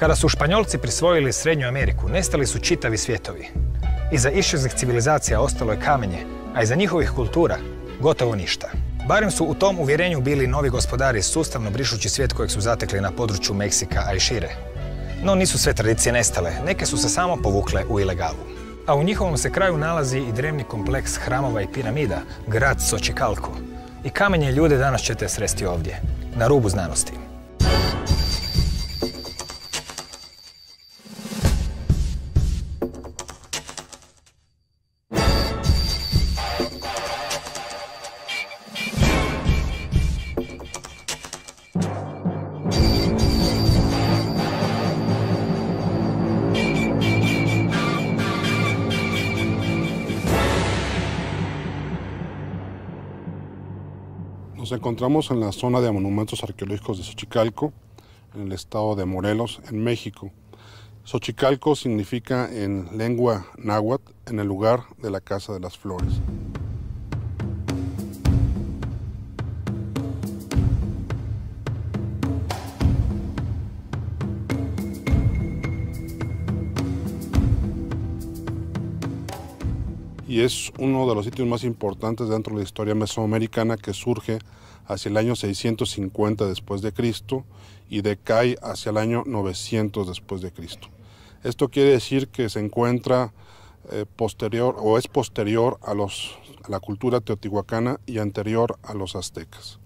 Kada su Španjolci prisvojili Srednju Ameriku, nestali su čitavi svjetovi. Iza iščeznih civilizacija ostalo je kamenje, a iza njihovih kultura gotovo ništa. Barem su u tom uvjerenju bili novi gospodari sustavno brišući svijet kojeg su zatekli na području Meksika, a i šire. No nisu sve tradicije nestale, neke su se samo povukle u ilegalu. A u njihovom se kraju nalazi i drevni kompleks hramova i piramida, grad Sočikalko. I kamenje ljude danas ćete sresti ovdje, na rubu znanosti. encontramos en la zona de monumentos arqueológicos de Xochicalco, en el estado de Morelos, en México. Xochicalco significa en lengua náhuatl, en el lugar de la Casa de las Flores. y es uno de los sitios más importantes dentro de la historia mesoamericana que surge hacia el año 650 después de Cristo y decae hacia el año 900 después de Cristo. Esto quiere decir que se encuentra eh, posterior o es posterior a, los, a la cultura teotihuacana y anterior a los aztecas.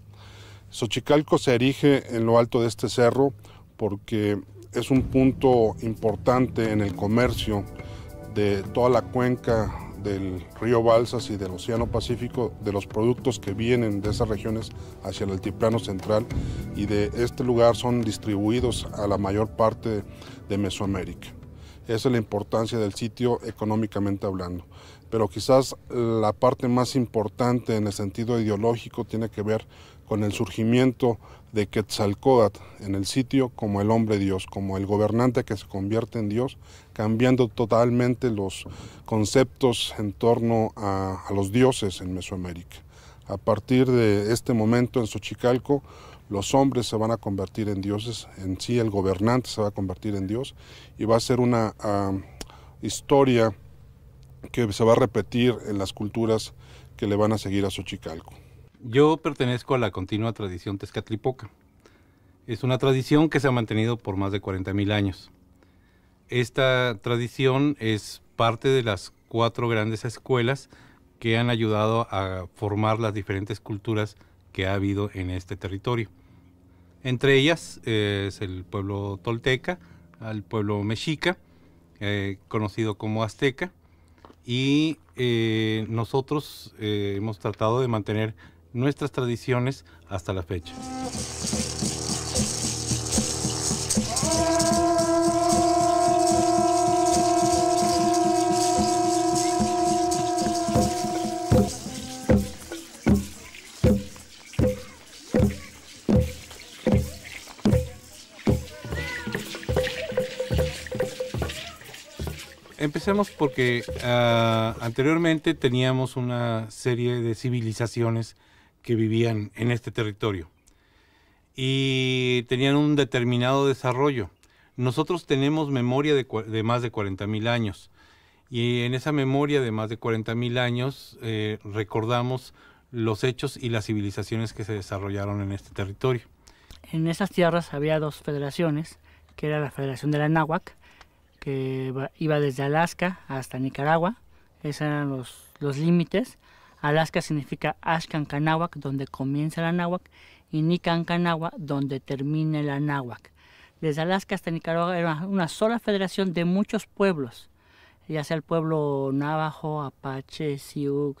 Xochicalco se erige en lo alto de este cerro porque es un punto importante en el comercio de toda la cuenca del río Balsas y del Océano Pacífico, de los productos que vienen de esas regiones hacia el altiplano central y de este lugar son distribuidos a la mayor parte de Mesoamérica. Esa es la importancia del sitio económicamente hablando. Pero quizás la parte más importante en el sentido ideológico tiene que ver con el surgimiento de Quetzalcóatl en el sitio como el hombre Dios, como el gobernante que se convierte en Dios cambiando totalmente los conceptos en torno a, los dioses en Mesoamérica. A partir de este momento en Xochicalco, los hombres se van a convertir en dioses, en sí el gobernante se va a convertir en dios y va a ser una ah, historia que se va a repetir en las culturas que le van a seguir a Xochicalco. Yo pertenezco a la continua tradición Tezcatlipoca. Es una tradición que se ha mantenido por más de 40.000 años. Esta tradición es parte de las cuatro grandes escuelas que han ayudado a formar las diferentes culturas que ha habido en este territorio. Entre ellas eh, es el pueblo tolteca, el pueblo mexica, eh, conocido como azteca, y eh, nosotros hemos tratado de mantener nuestras tradiciones hasta la fecha. empecemos porque ah, anteriormente teníamos una serie de civilizaciones que vivían en este territorio y tenían un determinado desarrollo. Nosotros tenemos memoria de, más de 40.000 años y en esa memoria de más de 40.000 años eh, recordamos los hechos y las civilizaciones que se desarrollaron en este territorio. En esas tierras había dos federaciones, que era la Federación de la Náhuac que iba desde Alaska hasta Nicaragua. Esos eran los, límites. Alaska significa Ashkankanáhuac, donde comienza el Anáhuac, y Nicancanáhuac, donde termina el Anáhuac. Desde Alaska hasta Nicaragua era una sola federación de muchos pueblos, ya sea el pueblo navajo, apache, sioux,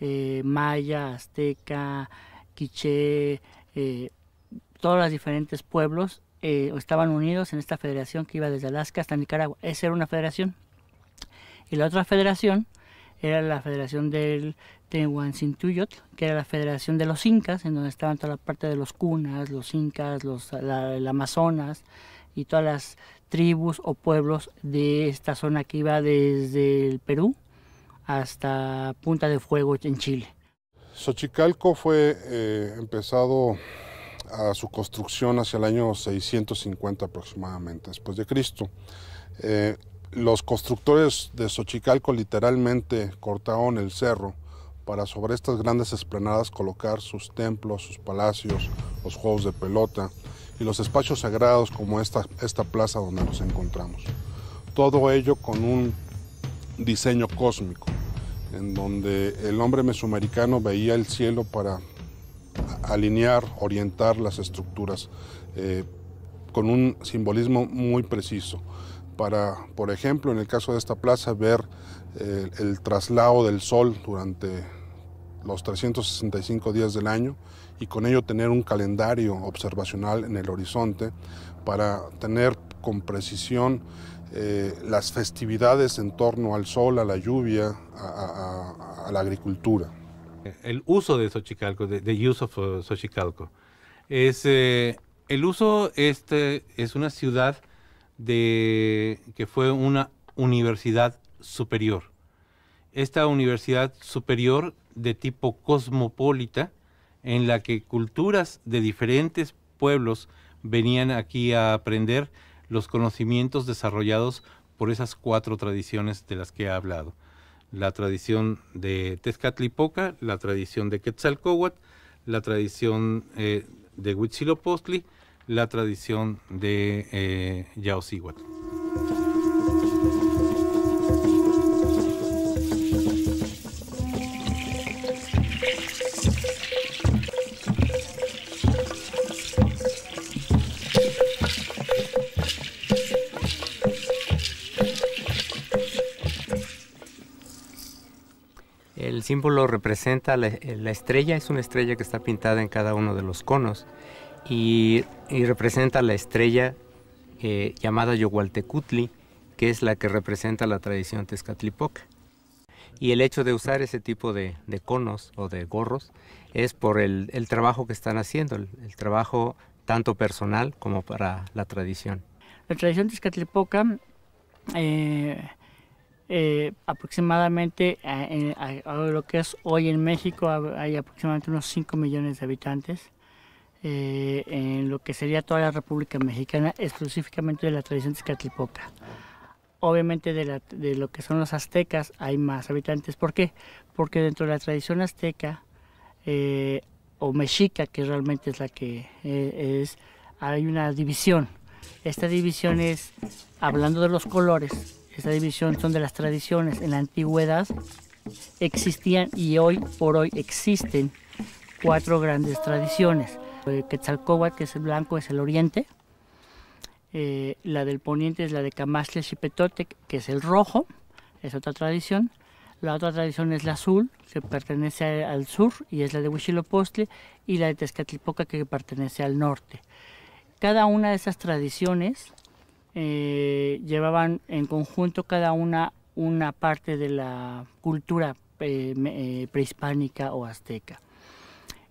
eh, maya, azteca, quiché, eh, todos los diferentes pueblos eh, estaban unidos en esta federación que iba desde Alaska hasta Nicaragua. Esa era una federación. Y la otra federación era la federación del Tehuancintuyot, que era la federación de los incas, en donde estaban toda la parte de los cunas, los incas, los, el Amazonas y todas las tribus o pueblos de esta zona que iba desde el Perú hasta Punta de Fuego en Chile. Xochicalco fue eh, empezado a su construcción hacia el año 650 aproximadamente después de Cristo. Eh, los constructores de Xochicalco literalmente cortaron el cerro para sobre estas grandes esplanadas colocar sus templos, sus palacios, los juegos de pelota y los espacios sagrados como esta, esta plaza donde nos encontramos. Todo ello con un diseño cósmico, en donde el hombre mesoamericano veía el cielo para alinear, orientar las estructuras eh, con un simbolismo muy preciso. Para, por ejemplo, en el caso de esta plaza, ver eh, el traslado del sol durante los 365 días del año y con ello tener un calendario observacional en el horizonte para tener con precisión eh, las festividades en torno al sol, a la lluvia, a la agricultura el uso de Xochicalco, de, the use of uh, Xochicalco. Es, eh, el uso este es una ciudad de, que fue una universidad superior. Esta universidad superior de tipo cosmopolita, en la que culturas de diferentes pueblos venían aquí a aprender los conocimientos desarrollados por esas cuatro tradiciones de las que he hablado la tradición de Tezcatlipoca, la tradición de Quetzalcóatl, la tradición eh, de Huitzilopochtli, la tradición de eh, el símbolo representa la, estrella, es una estrella que está pintada en cada uno de los conos y, representa la estrella eh, llamada Yogualtecutli, que es la que representa la tradición tezcatlipoca. Y el hecho de usar ese tipo de, conos o de gorros es por el, trabajo que están haciendo, el, trabajo tanto personal como para la tradición. La tradición tezcatlipoca eh, eh, aproximadamente en eh, eh, lo que es hoy en México hay aproximadamente unos 5 millones de habitantes. en lo que sería toda la República Mexicana, exclusivamente de la tradición tzcatlipoca. Obviamente de, lo que son los aztecas hay más habitantes. ¿Por qué? Porque dentro de la tradición azteca o mexica, que realmente es la que es, hay una división. Esta división es, hablando de los colores, esta división son de las tradiciones. En la antigüedad existían y hoy por hoy existen cuatro grandes tradiciones. El eh, Quetzalcóatl, que es el blanco, es el oriente. Eh, la del poniente es la de Camastle Chipetote, que es el rojo, es otra tradición. La otra tradición es la azul, que pertenece al sur y es la de Huichilopostle, y la de Tezcatlipoca, que pertenece al norte. Cada una de esas tradiciones eh, llevaban en conjunto cada una una parte de la cultura eh, eh, prehispánica o azteca.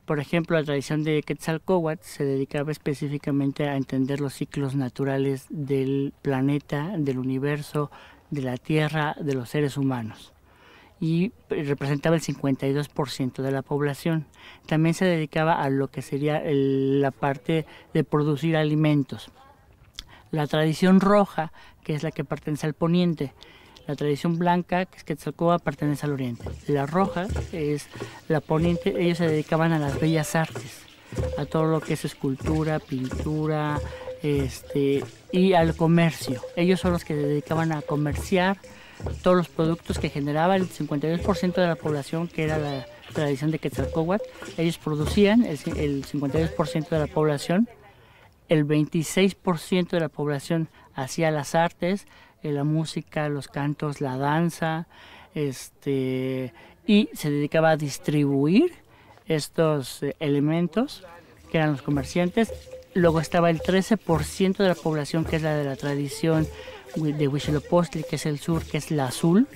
Por ejemplo, la tradición de Quetzalcóatl se dedicaba específicamente a entender los ciclos naturales del planeta, del universo, de la tierra, de los seres humanos y representaba el 52% de la población. También se dedicaba a lo que sería la parte de producir alimentos. La tradición roja, que es la que pertenece al poniente. La tradición blanca, que es Quetzalcóatl, pertenece al oriente. La roja es la poniente. Ellos se dedicaban a las bellas artes, a todo lo que es escultura, pintura, este, y al comercio. Ellos son los que se dedicaban a comerciar todos los productos que generaba el 52% de la población, que era la tradición de Quetzalcóatl. Ellos producían el, el 52% de la población el 26% de la población hacía las artes, eh, la música, los cantos, la danza, este, y se dedicaba a distribuir estos eh, elementos que eran los comerciantes. Luego estaba el 13% de la población que es la de la tradición de Huitzilopochtli, que es el sur, que es la azul.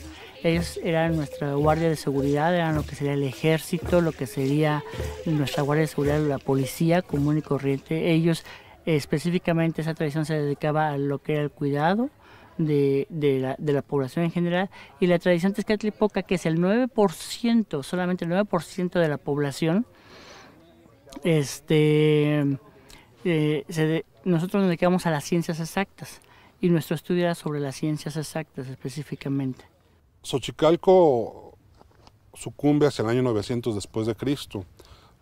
Ellos eran nuestra guardia de seguridad, eran lo que sería el ejército, lo que sería nuestra guardia de seguridad, la policía común y corriente. Ellos Específicamente esa tradición se dedicaba a lo que era el cuidado de, la, población en general y la tradición tezcatlipoca, que es el 9%, solamente el 9% de la población, este, eh, nosotros nos dedicamos a las ciencias exactas y nuestro estudio era sobre las ciencias exactas específicamente. Xochicalco sucumbe hacia el año 900 después de Cristo.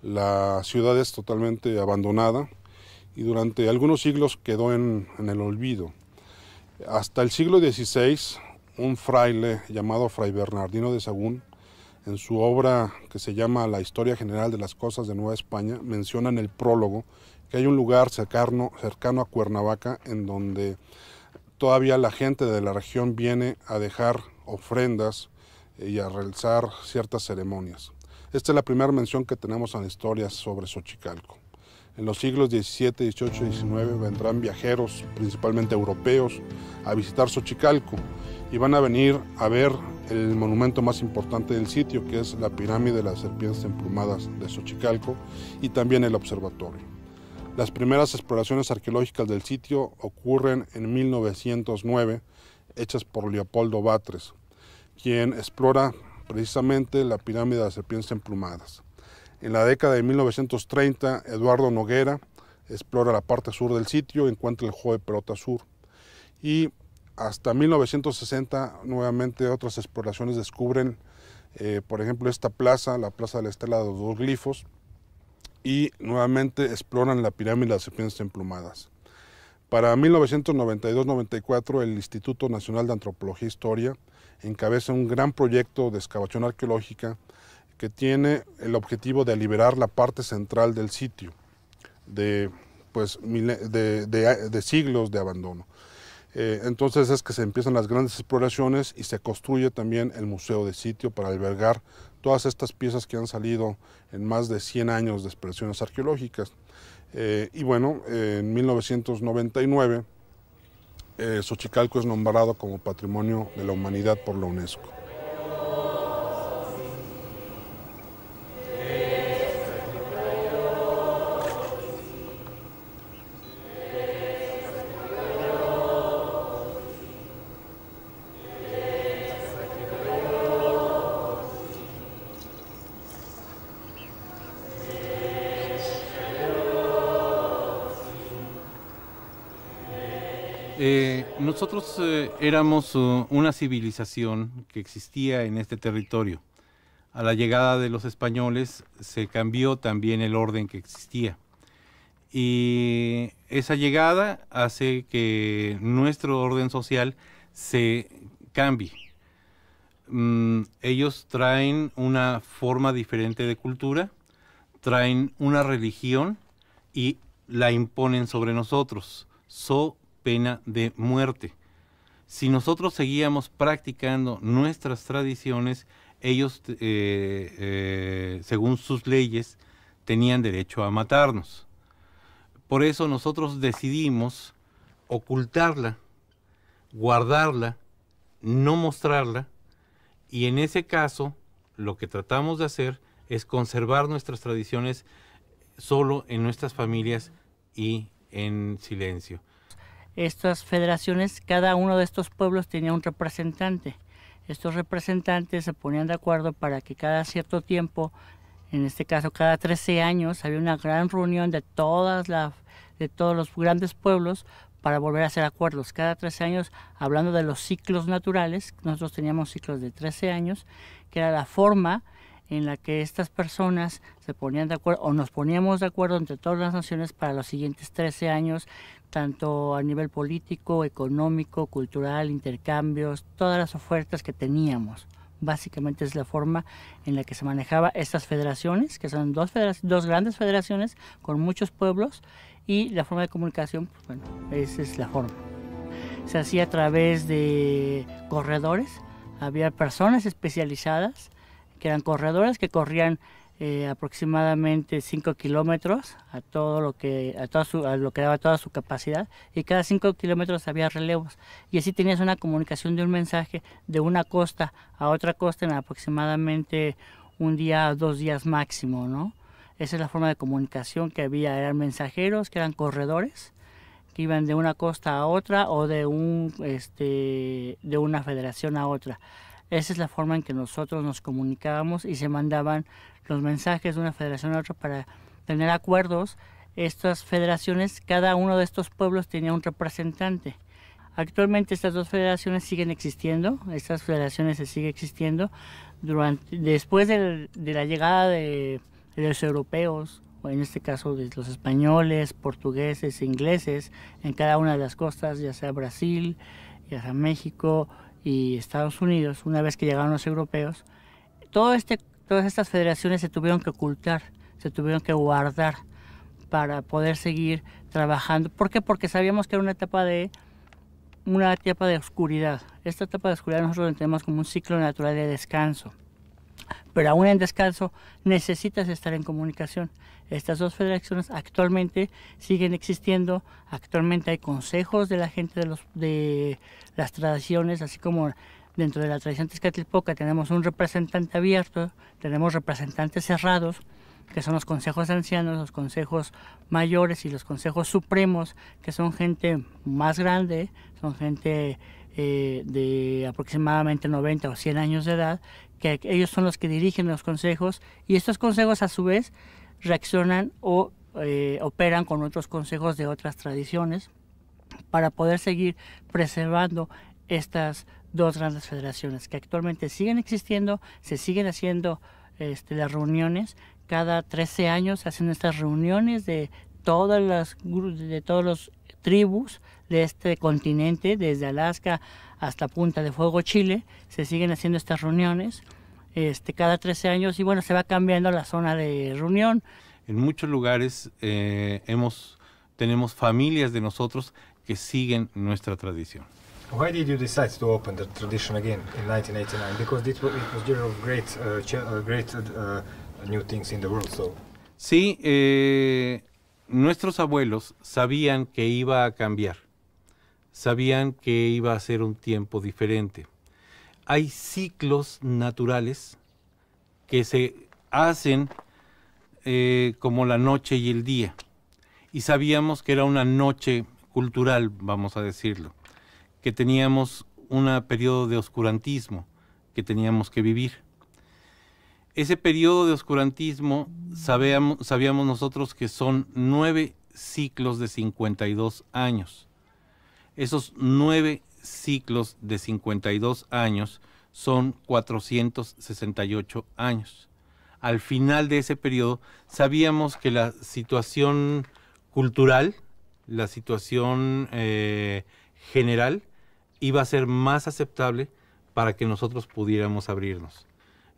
La ciudad es totalmente abandonada, y durante algunos siglos quedó en, el olvido. Hasta el siglo XVI, un fraile llamado Fray Bernardino de Sagún, en su obra que se llama La Historia General de las Cosas de Nueva España, menciona en el prólogo que hay un lugar cercano, cercano a Cuernavaca en donde todavía la gente de la región viene a dejar ofrendas eh, y a realizar ciertas ceremonias. Esta es la primera mención que tenemos en historia sobre Xochicalco. En los siglos XVII, XVIII y XIX vendrán viajeros, principalmente europeos, a visitar Xochicalco y van a venir a ver el monumento más importante del sitio, que es la pirámide de las serpientes emplumadas de Xochicalco y también el observatorio. Las primeras exploraciones arqueológicas del sitio ocurren en 1909, hechas por Leopoldo Batres, quien explora precisamente la pirámide de las serpientes emplumadas. En la década de 1930, Eduardo Noguera explora la parte sur del sitio, encuentra el juego de pelota sur. Y hasta 1960, nuevamente otras exploraciones descubren, eh, por ejemplo, esta plaza, la Plaza de la Estela de los Dos Glifos, y nuevamente exploran la pirámide de las serpientes emplumadas. Para 1992-94, el Instituto Nacional de Antropología e Historia encabeza un gran proyecto de excavación arqueológica que tiene el objetivo de liberar la parte central del sitio de, pues, de, siglos de abandono. Eh, entonces es que se empiezan las grandes exploraciones y se construye también el museo de sitio para albergar todas estas piezas que han salido en más de 100 años de expresiones arqueológicas. Eh, y bueno, en 1999 eh, Xochicalco es nombrado como Patrimonio de la Humanidad por la UNESCO. nosotros eh, éramos eh, una civilización que existía en este territorio. A la llegada de los españoles se cambió también el orden que existía. Y esa llegada hace que nuestro orden social se cambie. Mm, ellos traen una forma diferente de cultura, traen una religión y la imponen sobre nosotros. So pena de muerte. Si nosotros seguíamos practicando nuestras tradiciones, ellos, eh, eh, según sus leyes, tenían derecho a matarnos. Por eso nosotros decidimos ocultarla, guardarla, no mostrarla, y en ese caso lo que tratamos de hacer es conservar nuestras tradiciones solo en nuestras familias y en silencio estas federaciones, cada uno de estos pueblos tenía un representante. Estos representantes se ponían de acuerdo para que cada cierto tiempo, en este caso cada 13 años, había una gran reunión de, todas de todos los grandes pueblos para volver a hacer acuerdos. Cada 13 años, hablando de los ciclos naturales, nosotros teníamos ciclos de 13 años, que era la forma en la que estas personas se ponían de acuerdo o nos poníamos de acuerdo entre todas las naciones para los siguientes 13 años, tanto a nivel político, económico, cultural, intercambios, todas las ofertas que teníamos. Básicamente es la forma en la que se manejaba estas federaciones, que son dos, grandes federaciones con muchos pueblos y la forma de comunicación, pues bueno, esa es la forma. Se hacía a través de corredores, había personas especializadas que eran corredores que corrían eh, aproximadamente 5 kilómetros a todo lo que a, toda lo que daba toda su capacidad y cada 5 kilómetros había relevos y así tenías una comunicación de un mensaje de una costa a otra costa en aproximadamente un día dos días máximo no esa es la forma de comunicación que había eran mensajeros que eran corredores que iban de una costa a otra o de un este, de una federación a otra esa es la forma en que nosotros nos comunicábamos y se mandaban los mensajes de una federación a otra para tener acuerdos. Estas federaciones, cada uno de estos pueblos tenía un representante. Actualmente estas dos federaciones siguen existiendo, estas federaciones se siguen existiendo. después de, la llegada de, los europeos, o en este caso de los españoles, portugueses, ingleses, en cada una de las costas, ya sea Brasil, ya sea México, y Estados Unidos, una vez que llegaron los europeos, todo este, todas estas federaciones se tuvieron que ocultar, se tuvieron que guardar para poder seguir trabajando. ¿Por qué? Porque sabíamos que era una etapa de una etapa de oscuridad. Esta etapa de oscuridad nosotros la entendemos como un ciclo natural de descanso pero aún en descanso necesitas estar en comunicación. Estas dos federaciones actualmente siguen existiendo, actualmente hay consejos de la gente de, los, de las tradiciones, así como dentro de la tradición Tezcatlipoca tenemos un representante abierto, tenemos representantes cerrados, que son los consejos ancianos, los consejos mayores y los consejos supremos, que son gente más grande, son gente eh, de aproximadamente 90 o 100 años de edad, que ellos son los que dirigen los consejos y estos consejos a su vez reaccionan o eh, operan con otros consejos de otras tradiciones para poder seguir preservando estas dos grandes federaciones que actualmente siguen existiendo, se siguen haciendo este, las reuniones, cada 13 años hacen estas reuniones de todas las de todos los tribus de este continente, desde Alaska hasta Punta de Fuego, Chile, se siguen haciendo estas reuniones este, cada 13 años y bueno, se va cambiando la zona de reunión. En muchos lugares eh, hemos, tenemos familias de nosotros que siguen nuestra tradición. Why did you decide to open the tradition again in 1989? Because it was, during great, uh, uh, great uh, new things in the world. So. Sí, eh, nuestros abuelos sabían que iba a cambiar, sabían que iba a ser un tiempo diferente. Hay ciclos naturales que se hacen eh, como la noche y el día. Y sabíamos que era una noche cultural, vamos a decirlo, que teníamos un periodo de oscurantismo que teníamos que vivir. Ese periodo de oscurantismo sabíamos, nosotros que son nueve ciclos de 52 años. Esos nueve ciclos de 52 años son 468 años. Al final de ese periodo sabíamos que la situación cultural, la situación eh, general, iba a ser más aceptable para que nosotros pudiéramos abrirnos.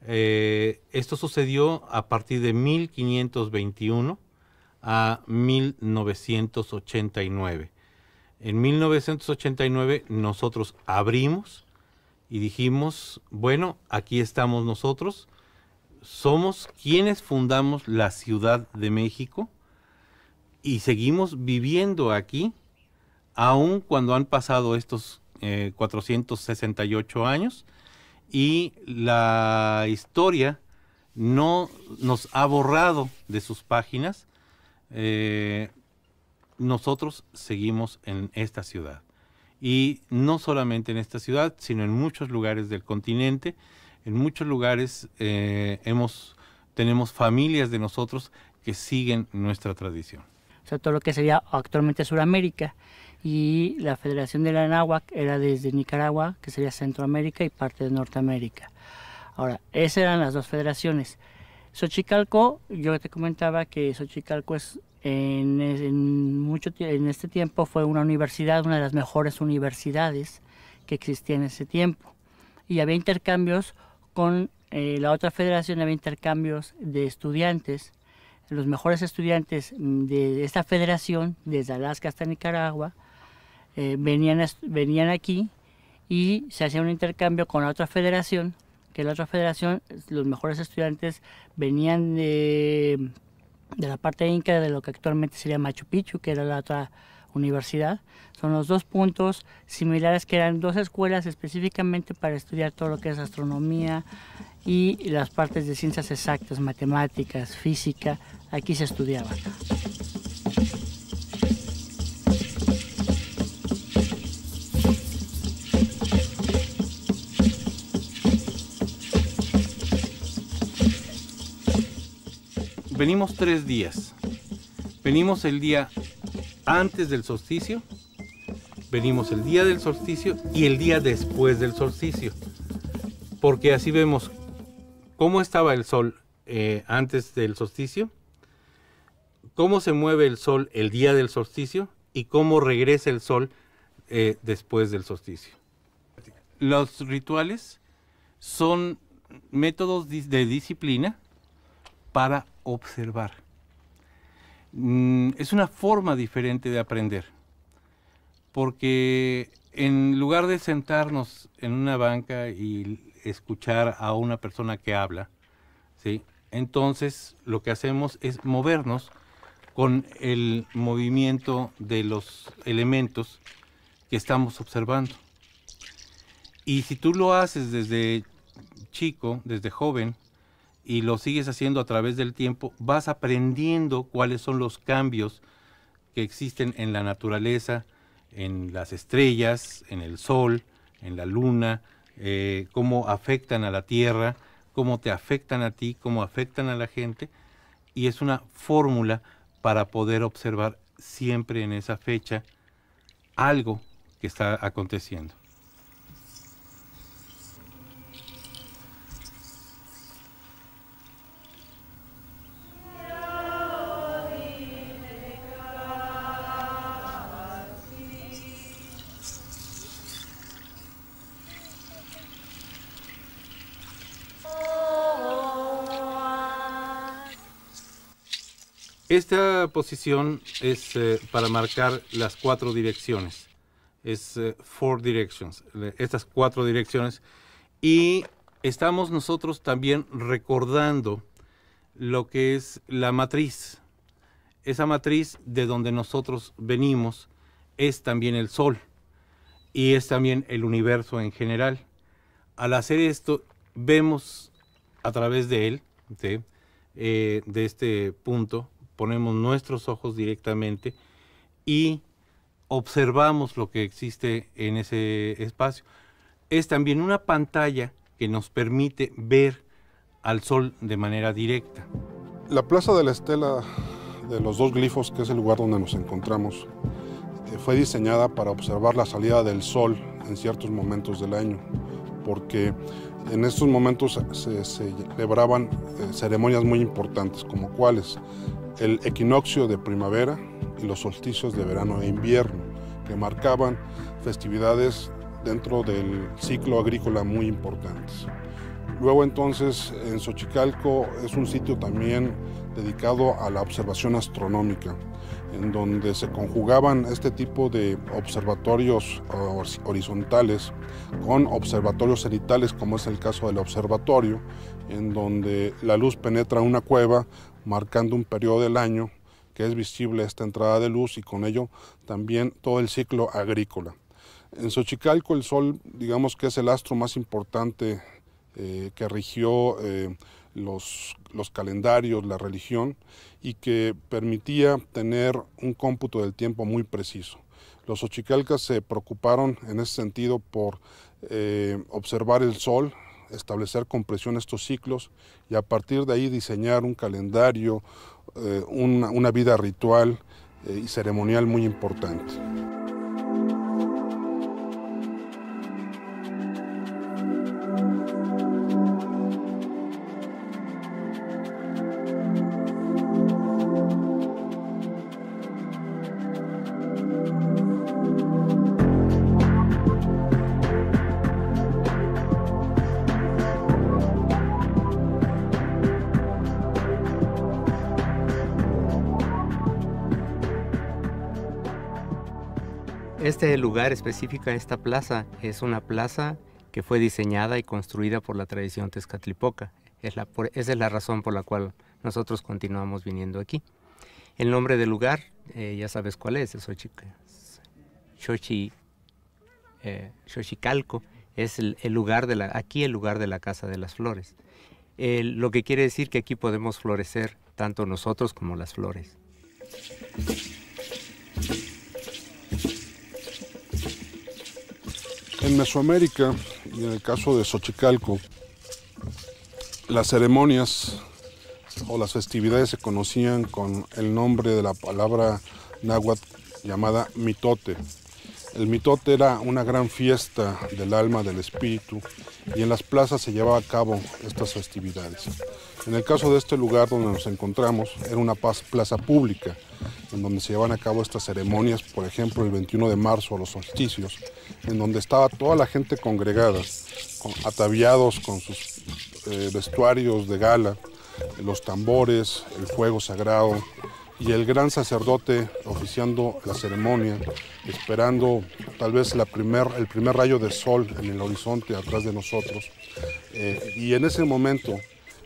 Eh, esto sucedió a partir de 1521 a 1989. En 1989 nosotros abrimos y dijimos, bueno, aquí estamos nosotros, somos quienes fundamos la Ciudad de México y seguimos viviendo aquí, aun cuando han pasado estos 468 eh, años y la historia no nos ha borrado de sus páginas, eh, nosotros seguimos en esta ciudad. Y no solamente en esta ciudad, sino en muchos lugares del continente, en muchos lugares eh, tenemos familias de nosotros que siguen nuestra tradición. sea, todo lo que sería actualmente Sudamérica y la Federación de la Anáhuac era desde Nicaragua, que sería Centroamérica y parte de Norteamérica. Ahora, esas eran las dos federaciones. Xochicalco, yo te comentaba que Xochicalco es en, mucho, en este tiempo fue una universidad, una de las mejores universidades que existía en ese tiempo. Y había intercambios con eh, la otra federación, había intercambios de estudiantes. Los mejores estudiantes mm, de esta federación, desde Alaska hasta Nicaragua, eh, venían, venían aquí y se hacía un intercambio con la otra federación, que la otra federación, los mejores estudiantes venían de, de la parte inca de lo que actualmente sería Machu Picchu, que era la otra universidad. Son los dos puntos similares que eran dos escuelas específicamente para estudiar todo lo que es astronomía y las partes de ciencias exactas, matemáticas, física, aquí se estudiaba venimos tres días. Venimos el día antes del solsticio, venimos el día del solsticio y el día después del solsticio. Porque así vemos cómo estaba el sol eh, antes del solsticio, cómo se mueve el sol el día del solsticio y cómo regresa el sol eh, después del solsticio. Los rituales son métodos de disciplina para observar. Mm, es una forma diferente de aprender, porque en lugar de sentarnos en una banca y escuchar a una persona que habla, ¿sí? entonces lo que hacemos es movernos con el movimiento de los elementos que estamos observando. Y si tú lo haces desde chico, desde joven, y lo sigues haciendo a través del tiempo, vas aprendiendo cuáles son los cambios que existen en la naturaleza, en las estrellas, en el sol, en la luna, eh, cómo afectan a la tierra, cómo te afectan a ti, cómo afectan a la gente. Y es una fórmula para poder observar siempre en esa fecha algo que está aconteciendo. Esta posición es eh, para marcar las cuatro direcciones. Es eh, four directions, estas cuatro direcciones. Y estamos nosotros también recordando lo que es la matriz. Esa matriz de donde nosotros venimos es también el Sol y es también el universo en general. Al hacer esto, vemos a través de él, eh, de este punto, ponemos nuestros ojos directamente y observamos lo que existe en ese espacio. Es también una pantalla que nos permite ver al sol de manera directa. La Plaza de la Estela de los dos glifos, que es el lugar donde nos encontramos, este, fue diseñada para observar la salida del sol en ciertos momentos del año, porque en estos momentos se, se celebraban eh, ceremonias muy importantes, como cuáles el equinoccio de primavera y los solsticios de verano e invierno, que marcaban festividades dentro del ciclo agrícola muy importantes. Luego entonces en Xochicalco es un sitio también dedicado a la observación astronómica, en donde se conjugaban este tipo de observatorios eh, horizontales con observatorios cenitales, como es el caso del observatorio, en donde la luz penetra una cueva marcando un periodo del año que es visible esta entrada de luz y con ello también todo el ciclo agrícola. En Xochicalco el sol, digamos que es el astro más importante eh, que rigió eh, los, calendarios, la religión, y que permitía tener un cómputo del tiempo muy preciso. Los xochicalcas se preocuparon en ese sentido por eh, observar el sol establecer con presión estos ciclos y a partir de ahí diseñar un calendario, eh, una, vida ritual eh, y ceremonial muy importante. este lugar específico, esta plaza, es una plaza que fue diseñada y construida por la tradición tezcatlipoca. Es la, esa es la razón por la cual nosotros continuamos viniendo aquí. El nombre del lugar, eh, ya sabes cuál es, es Xochicalco. Eh, Xochicalco es el, lugar de la, aquí el lugar de la Casa de las Flores. lo que quiere decir que aquí podemos florecer tanto nosotros como las flores. En Mesoamérica y en el caso de Xochicalco, las ceremonias o las festividades se conocían con el nombre de la palabra náhuatl llamada mitote. El mitote era una gran fiesta del alma, del espíritu, y en las plazas se llevaba a cabo estas festividades. En el caso de este lugar donde nos encontramos, era una plaza pública, en donde se llevan a cabo estas ceremonias, por ejemplo, el 21 de marzo, a los solsticios, en donde estaba toda la gente congregada, ataviados con sus eh, vestuarios de gala, los tambores, el fuego sagrado, y el gran sacerdote oficiando la ceremonia, esperando tal vez el primer rayo de sol en el horizonte atrás de nosotros. Eh, y en ese momento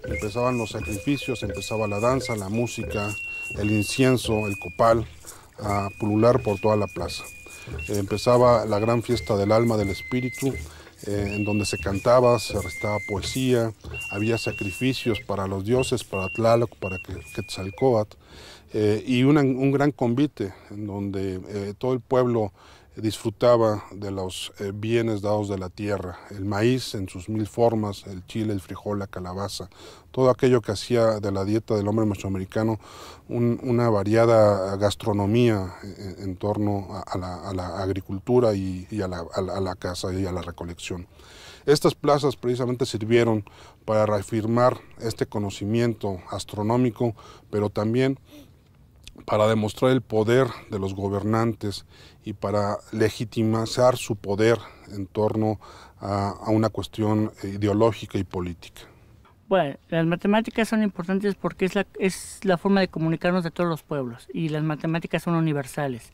empezaban los sacrificios, empezaba la danza, la música, el incienso, el copal, a pulular por toda la plaza. Empezaba la gran fiesta del alma, del espíritu, eh, en donde se cantaba, se restaba poesía, había sacrificios para los dioses, para Tlaloc, para Quetzalcóatl, eh, y un gran convite en donde eh, todo el pueblo disfrutaba de los eh, bienes dados de la tierra, el maíz en sus mil formas, el chile, el frijol, la calabaza, todo aquello que hacía de la dieta del hombre mesoamericano una variada gastronomía eh, en, torno a, la, agricultura y, a, la, a, la, casa y a la recolección. Estas plazas precisamente sirvieron para reafirmar este conocimiento astronómico, pero también para demostrar el poder de los gobernantes y para legitimizar su poder en torno a, una cuestión ideológica y política. Bueno, las matemáticas son importantes porque es la, es la forma de comunicarnos de todos los pueblos y las matemáticas son universales.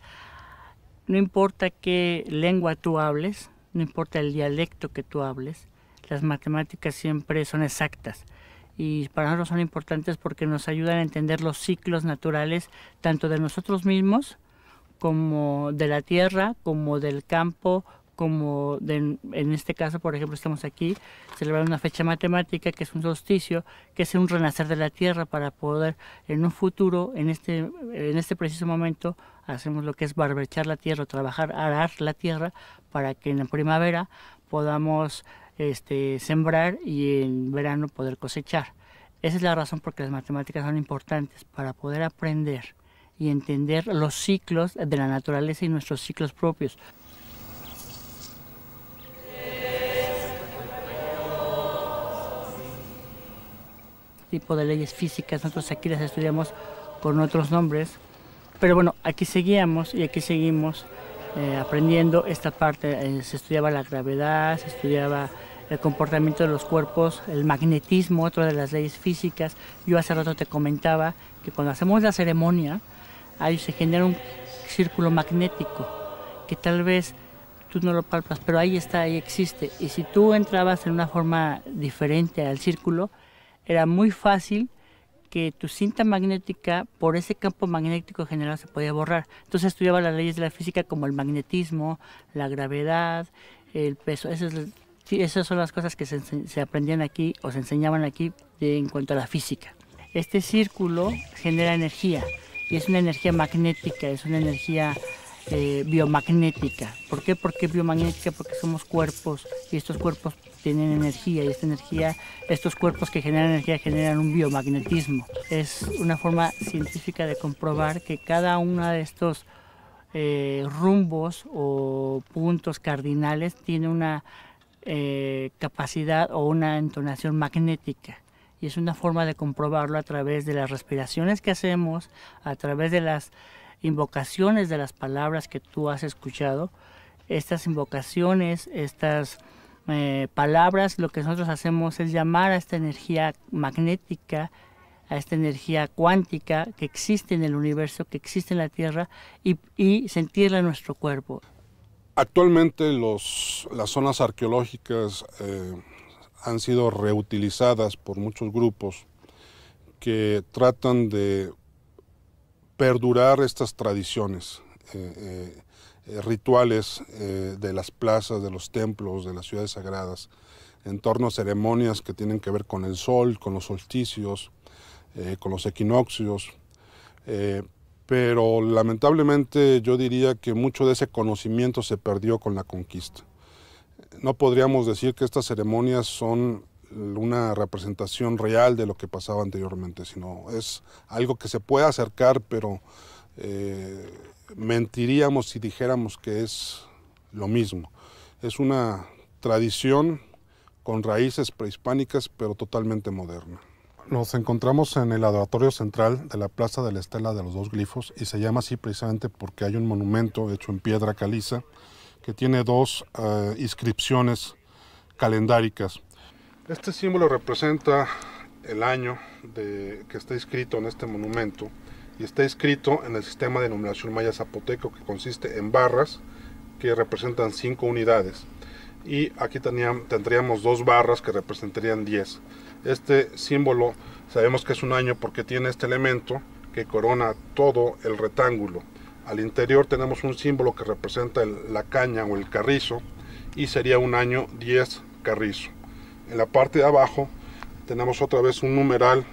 No importa qué lengua tú hables, no importa el dialecto que tú hables, las matemáticas siempre son exactas y para nosotros son importantes porque nos ayudan a entender los ciclos naturales tanto de nosotros mismos como de la tierra, como del campo, como en este caso, por ejemplo, estamos aquí celebrando una fecha matemática que es un solsticio, que es un renacer de la tierra para poder en un futuro, en este, en este preciso momento, hacemos lo que es barbechar la tierra, trabajar, arar la tierra para que en la primavera podamos este, sembrar y en verano poder cosechar. Esa es la razón por que las matemáticas son importantes para poder aprender y entender los ciclos de la naturaleza y nuestros ciclos propios. Este tipo de leyes físicas, nosotros aquí las estudiamos con otros nombres, pero bueno, aquí seguíamos y aquí seguimos eh, aprendiendo esta parte, eh, se estudiaba la gravedad, se estudiaba el comportamiento de los cuerpos, el magnetismo, otra de las leyes físicas. Yo hace rato te comentaba que cuando hacemos la ceremonia, ahí se genera un círculo magnético que tal vez tú no lo palpas, pero ahí está, ahí existe. Y si tú entrabas en una forma diferente al círculo, era muy fácil que tu cinta magnética, por ese campo magnético generado, se podía borrar. Entonces estudiaba las leyes de la física como el magnetismo, la gravedad, el peso. Sí, esas son las cosas que se, aprendían aquí o se enseñaban aquí en cuanto a la física. Este círculo genera energía y es una energía magnética, es una energía eh, biomagnética. ¿Por qué? Porque biomagnética, porque somos cuerpos y estos cuerpos tienen energía y esta energía, estos cuerpos que generan energía generan un biomagnetismo. Es una forma científica de comprobar que cada uno de estos eh, rumbos o puntos cardinales tiene una eh, capacidad o una entonación magnética. Y es una forma de comprobarlo a través de las respiraciones que hacemos, a través de las invocaciones de las palabras que tú has escuchado. Estas invocaciones, estas eh, palabras, lo que nosotros hacemos es llamar a esta energía magnética, a esta energía cuántica que existe en el universo, que existe en la Tierra y sentirla en nuestro cuerpo. Actualmente las zonas arqueológicas eh, han sido reutilizadas por muchos grupos que tratan de perdurar estas tradiciones, eh, eh, rituales de las plazas, de los templos, de las ciudades sagradas, en torno a ceremonias que tienen que ver con el sol, con los solsticios, con los equinoccios, pero lamentablemente yo diría que mucho de ese conocimiento se perdió con la conquista. No podríamos decir que estas ceremonias son eh, una representación real de lo que pasaba anteriormente, sino es algo que se puede acercar, pero eh, mentiríamos si dijéramos que es lo mismo. Es una tradición con raíces prehispánicas, pero totalmente moderna. Nos encontramos en el laboratorio central de la Plaza de la Estela de los Dos Glifos y se llama así precisamente porque hay un monumento hecho en piedra caliza que tiene dos eh, inscripciones calendáricas. Este símbolo representa el año que está inscrito en este monumento y está escrito en el sistema de numeración maya zapoteco que consiste en barras que representan cinco unidades y aquí tendríamos dos barras que representarían diez. Este símbolo sabemos que es un año porque tiene este elemento que corona todo el rectángulo. Al interior tenemos un símbolo que representa la caña o el carrizo y sería un año 10 carrizo. En la parte de abajo tenemos otra vez un numeral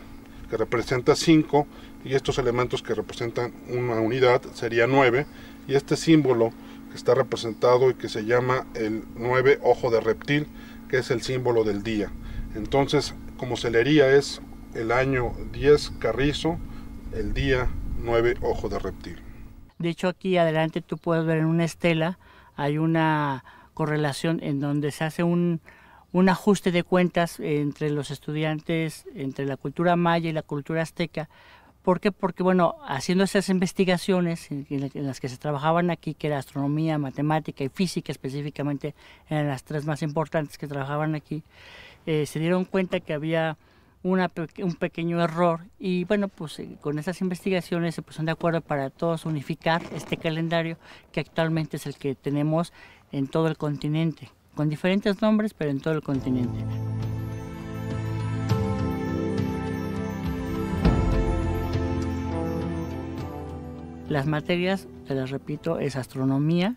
que representa 5 y estos elementos que representan una unidad sería 9 y este símbolo que está representado y que se llama el 9 ojo de reptil que es el símbolo del día entonces como celería es el año 10 Carrizo, el día 9 Ojo de Reptil. De hecho, aquí adelante tú puedes ver en una estela, hay una correlación en donde se hace un, un ajuste de cuentas entre los estudiantes, entre la cultura maya y la cultura azteca. ¿Por qué? Porque, bueno, haciendo esas investigaciones en las que se trabajaban aquí, que era astronomía, matemática y física específicamente, eran las tres más importantes que trabajaban aquí, eh, se dieron cuenta que había un pequeño error y bueno, pues eh, con esas investigaciones se pusieron de acuerdo para todos unificar este calendario que actualmente es el que tenemos en todo el continente, con diferentes nombres, pero en todo el continente. Las materias, te las repito, es astronomía,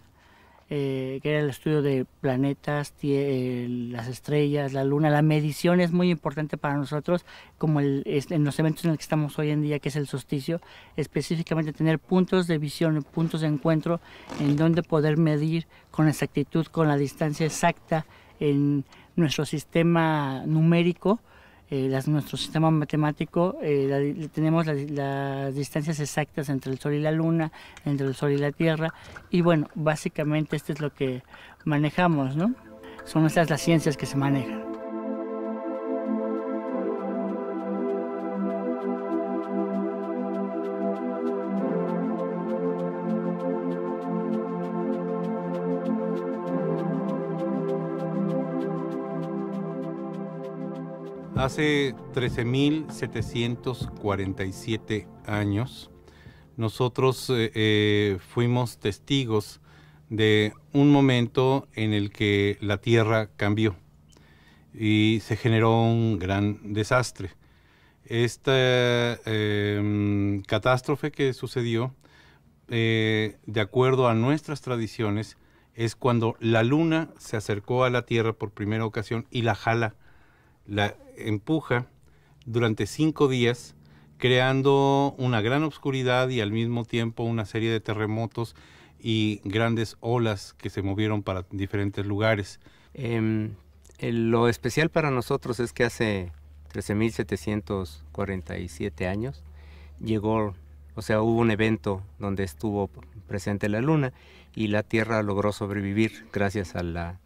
eh, que era el estudio de planetas, eh, las estrellas, la luna. La medición es muy importante para nosotros, como en los eventos en los que estamos hoy en día, que es el solsticio, específicamente tener puntos de visión, puntos de encuentro, en donde poder medir con exactitud, con la distancia exacta en nuestro sistema numérico eh, las, nuestro sistema matemático, eh, tenemos las, distancias exactas entre el Sol y la Luna, entre el Sol y la Tierra, y bueno, básicamente esto es lo que manejamos, ¿no? Son estas las ciencias que se manejan. hace 13.747 años, nosotros eh, eh, fuimos testigos de un momento en el que la Tierra cambió y se generó un gran desastre. Esta em, catástrofe que sucedió, eh, de acuerdo a nuestras tradiciones, es cuando la luna se acercó a la Tierra por primera ocasión y la jala. La, empuja durante cinco días, creando una gran oscuridad y al mismo tiempo una serie de terremotos y grandes olas que se movieron para diferentes lugares. Em, lo especial para nosotros es que hace 13.747 años llegó, o sea, hubo un evento donde estuvo presente la Luna y la Tierra logró sobrevivir gracias a la,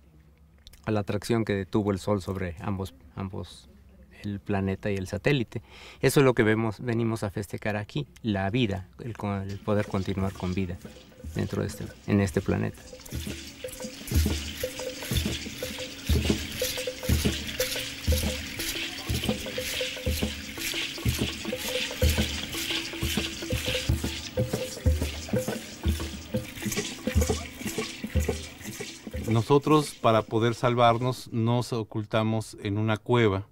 atracción que detuvo el Sol sobre ambos, ambos el planeta y el satélite. Eso es lo que vemos, venimos a festejar aquí, la vida, el, el poder continuar con vida dentro de este, en este planeta. Nosotros para poder salvarnos nos ocultamos en una cueva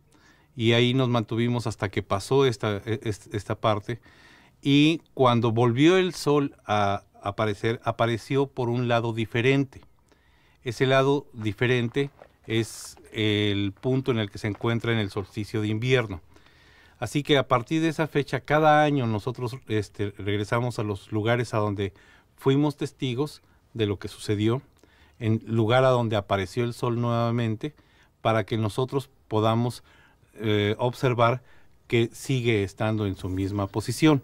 y ahí nos mantuvimos hasta que pasó esta, e, esta parte. Y cuando volvió el sol a aparecer, apareció por un lado diferente. Ese lado diferente es el punto en el que se encuentra en el solsticio de invierno. Así que a partir de esa fecha, cada año nosotros este, regresamos a los lugares a donde fuimos testigos de lo que sucedió, en lugar a donde apareció el sol nuevamente, para que nosotros podamos eh, observar que sigue estando en su misma posición.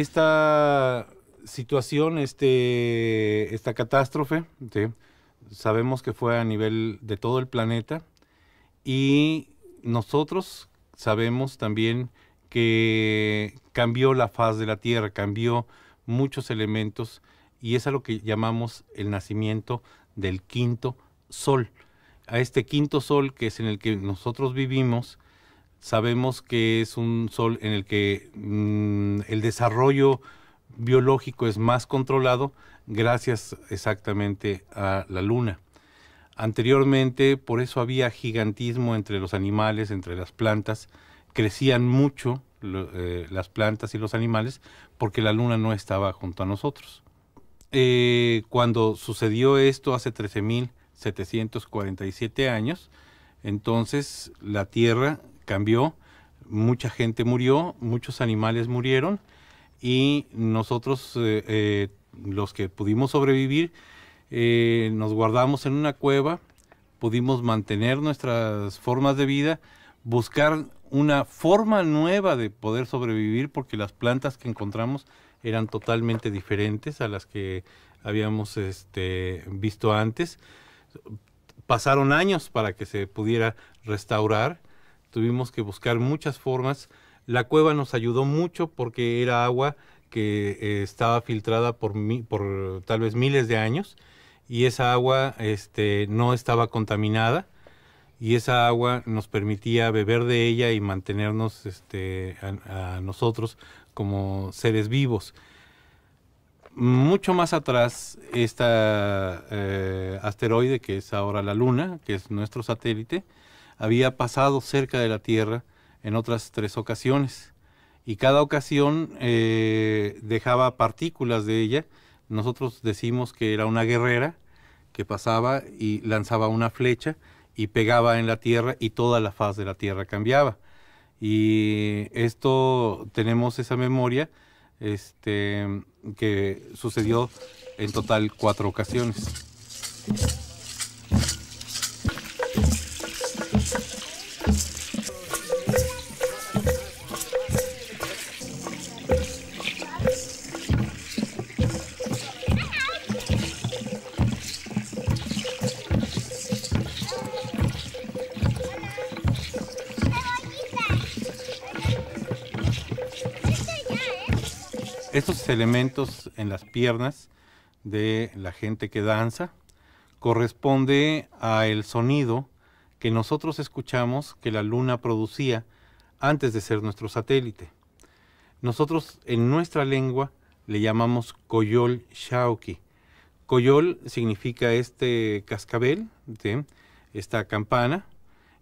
esta situación, este, esta catástrofe, sabemos que fue a nivel de todo el planeta y nosotros sabemos también que cambió la faz de la Tierra, cambió muchos elementos y es a lo que llamamos el nacimiento del quinto sol. A este quinto sol que es en el que nosotros vivimos, sabemos que es un sol en el que mm, el desarrollo biológico es más controlado gracias exactamente a la luna. Anteriormente, por eso había gigantismo entre los animales, entre las plantas, crecían mucho eh, las plantas y los animales porque la luna no estaba junto a nosotros. Eh, cuando sucedió esto hace 13.747 años, entonces la Tierra cambió, mucha gente murió, muchos animales murieron y nosotros, eh, eh, los que pudimos sobrevivir, eh, nos guardamos en una cueva, pudimos mantener nuestras formas de vida, buscar una forma nueva de poder sobrevivir porque las plantas que encontramos eran totalmente diferentes a las que habíamos este, visto antes. Pasaron años para que se pudiera restaurar tuvimos que buscar muchas formas. La cueva nos ayudó mucho porque era agua que eh, estaba filtrada por, por tal vez miles de años y esa agua este, no estaba contaminada y esa agua nos permitía beber de ella y mantenernos este, a, nosotros como seres vivos. Mucho más atrás, este asteroide que es ahora la Luna, que es nuestro satélite, había pasado cerca de la Tierra en otras tres ocasiones. Y cada ocasión eh, dejaba partículas de ella. Nosotros decimos que era una guerrera que pasaba y lanzaba una flecha y pegaba en la Tierra y toda la faz de la Tierra cambiaba. Y esto tenemos esa memoria este, que sucedió en total cuatro ocasiones. elementos en las piernas de la gente que danza corresponde a el sonido que nosotros escuchamos que la luna producía antes de ser nuestro satélite. Nosotros en nuestra lengua le llamamos coyol shauki. Coyol significa este cascabel, de esta campana,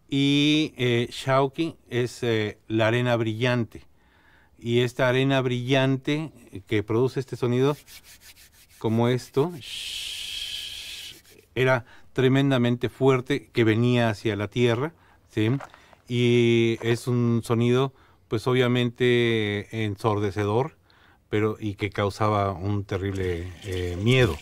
y eh, shauki es eh, la arena brillante y esta arena brillante que produce este sonido, como esto, era tremendamente fuerte que venía hacia la tierra, ¿sí? Y es un sonido, pues obviamente ensordecedor, pero y que causaba un terrible eh, miedo.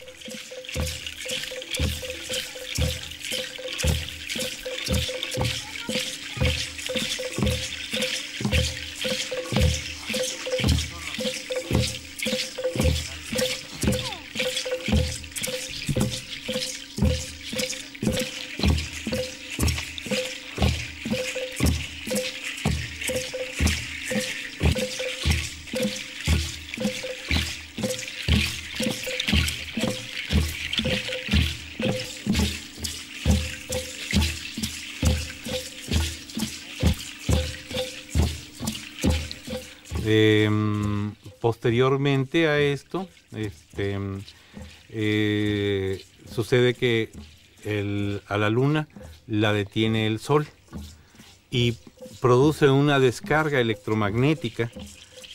posteriormente a esto, este, eh, sucede que a la luna la detiene el sol y produce una descarga electromagnética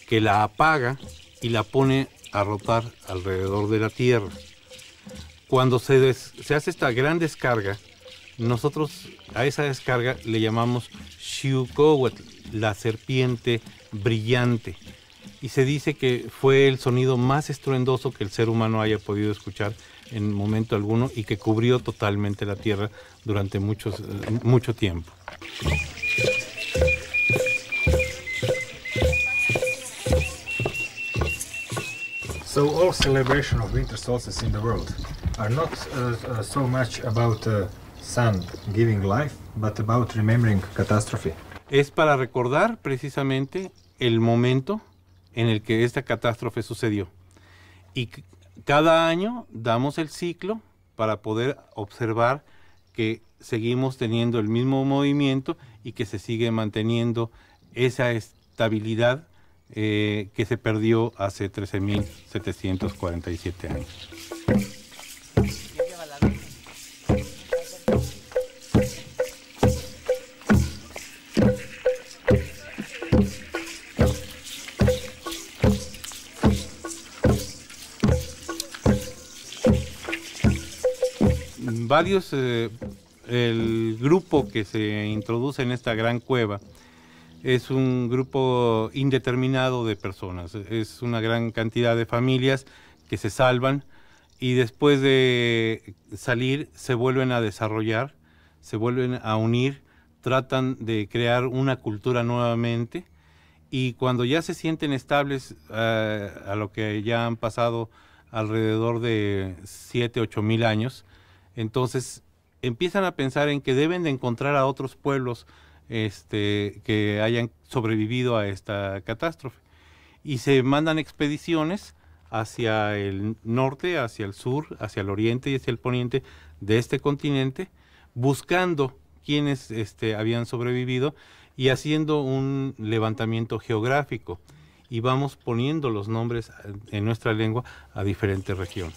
que la apaga y la pone a rotar alrededor de la Tierra. Cuando se, hace esta gran descarga, nosotros a esa descarga le llamamos Shukowat, la serpiente brillante y se dice que fue el sonido más estruendoso que el ser humano haya podido escuchar en momento alguno y que cubrió totalmente la Tierra durante muchos, mucho tiempo. So all celebration of winter solstice in the world are not uh, uh so much about uh, sun giving life, but about remembering catastrophe. Es para recordar precisamente el momento en el que esta catástrofe sucedió. Y cada año damos el ciclo para poder observar que seguimos teniendo el mismo movimiento y que se sigue manteniendo esa estabilidad eh, que se perdió hace 13.747 años. varios, eh, el grupo que se introduce en esta gran cueva es un grupo indeterminado de personas, es una gran cantidad de familias que se salvan y después de salir se vuelven a desarrollar, se vuelven a unir, tratan de crear una cultura nuevamente y cuando ya se sienten estables eh, a lo que ya han pasado alrededor de 7, 8 mil años, entonces empiezan a pensar en que deben de encontrar a otros pueblos este, que hayan sobrevivido a esta catástrofe. Y se mandan expediciones hacia el norte, hacia el sur, hacia el oriente y hacia el poniente de este continente, buscando quienes este, habían sobrevivido y haciendo un levantamiento geográfico. Y vamos poniendo los nombres en nuestra lengua a diferentes regiones.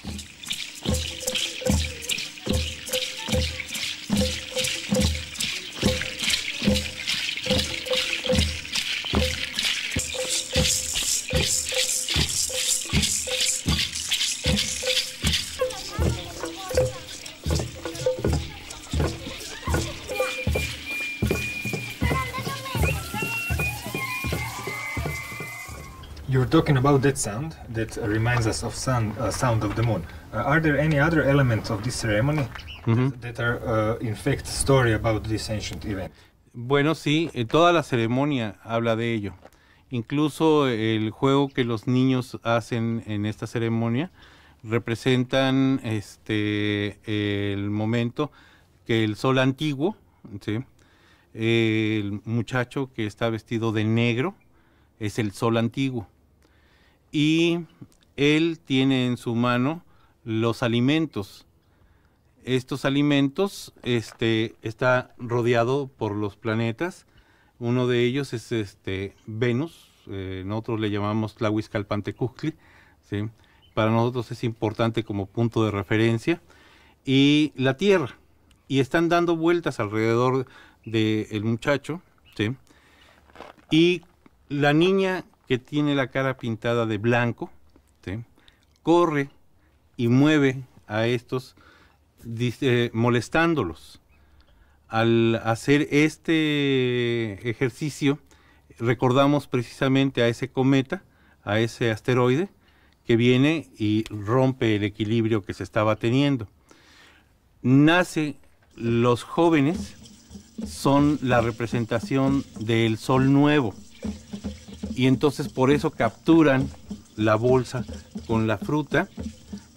You're talking about that sound that reminds us of sun, uh, sound of the moon. Uh, are there any other elements of this ceremony mm -hmm. that are, uh, in fact, story about this ancient event? Bueno, sí, eh, toda la ceremonia habla de ello. Incluso eh, el juego que los niños hacen en esta ceremonia representan este el momento que el sol antiguo, ¿sí? el muchacho que está vestido de negro es el sol antiguo y él tiene en su mano los alimentos. Estos alimentos este, está rodeado por los planetas. Uno de ellos es este, Venus, eh, nosotros le llamamos Tlahuizcalpantecuhtli. ¿sí? Para nosotros es importante como punto de referencia. Y la Tierra. Y están dando vueltas alrededor del muchacho. Y la niña que tiene la cara pintada de blanco, corre y mueve a estos molestándolos. Al hacer este ejercicio, recordamos precisamente a ese cometa, a ese asteroide, que viene y rompe el equilibrio que se estaba teniendo. Nace los jóvenes, son la representación del sol nuevo y entonces por eso capturan la bolsa con la fruta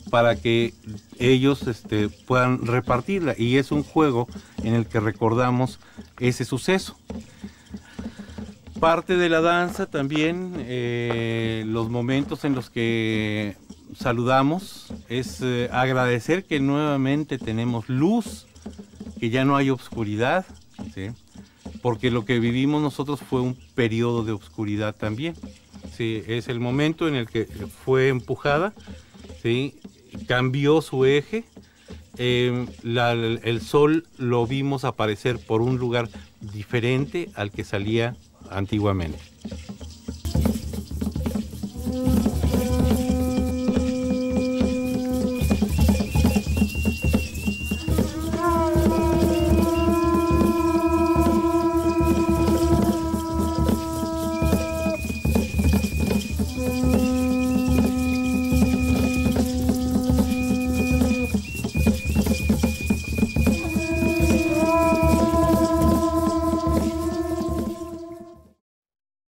para que ellos este, puedan repartirla. Y es un juego en el que recordamos ese suceso. Parte de la danza también, eh, los momentos en los que saludamos, es eh, agradecer que nuevamente tenemos luz, que ya no hay oscuridad porque lo que vivimos nosotros fue un periodo de oscuridad también. Sí, es el momento en el que fue empujada, ¿sí? cambió su eje, em, el sol lo vimos aparecer por un lugar diferente al que salía antiguamente.